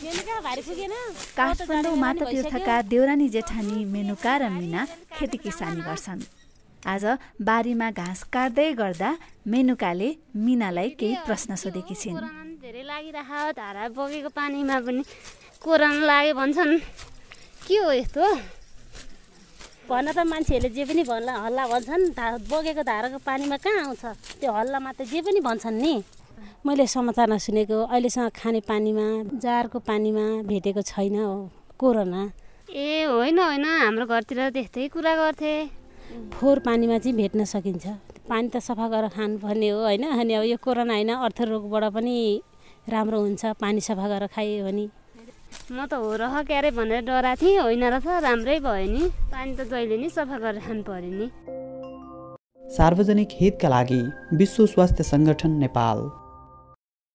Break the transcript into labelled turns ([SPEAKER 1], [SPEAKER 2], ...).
[SPEAKER 1] काठमाडौँ माता तीर्थका देउरानी
[SPEAKER 2] जेठानी मेनुका र मिना खेती किसानी गर्छन् आज बारीमा घाँस काट्दै गर्दा मेनुकाले मिनालाई केही प्रश्न सोधेकी छिन्
[SPEAKER 1] धेरै लागिरह धारा बगेको पानीमा पनि कोरोना लाग्यो भन्छन् के हो यस्तो भन त मान्छेहरूले जे पनि भन्ला हल्ला भन्छन् बगेको धाराको पानीमा कहाँ आउँछ त्यो हल्लामा त जे पनि भन्छन् नि मैले समाचारमा सुनेको अहिलेसम्म खाने पानीमा जारको पानीमा भेटेको छैन हो कोरोना ए होइन होइन हाम्रो घरतिर त्यस्तै कुरा गर्थे फोहोर पानीमा चाहिँ भेट्न सकिन्छ पानी त सफा गरेर खानुपर्ने हो होइन अनि अब यो कोरोना होइन अर्थ रोगबाट पनि राम्रो हुन्छ पानी सफा गरेर खायो भने म त हो रह क्यारे भनेर डरा थिएँ होइन रहेछ राम्रै भयो नि पानी त जहिले नि सफा गरेर खानु पऱ्यो नि सार्वजनिक हितका लागि विश्व स्वास्थ्य सङ्गठन नेपाल